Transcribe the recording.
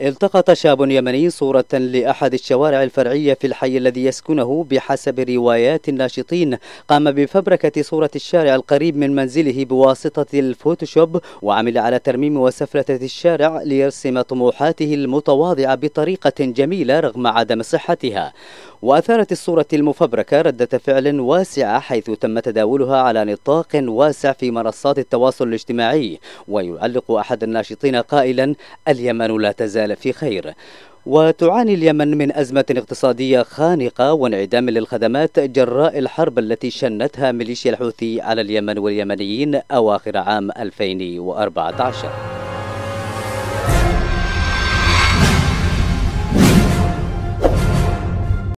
التقط شاب يمني صورة لأحد الشوارع الفرعية في الحي الذي يسكنه بحسب روايات الناشطين قام بفبركة صورة الشارع القريب من منزله بواسطة الفوتوشوب وعمل على ترميم وسفلتة الشارع ليرسم طموحاته المتواضعة بطريقة جميلة رغم عدم صحتها وأثارت الصورة المفبركة ردة فعل واسعة حيث تم تداولها على نطاق واسع في منصات التواصل الاجتماعي ويعلق أحد الناشطين قائلا اليمن لا تزال العمل في خير وتعاني اليمن من أزمة اقتصادية خانقة وانعدام للخدمات جراء الحرب التي شنتها ميليشيا الحوثي على اليمن واليمنيين أواخر عام 2014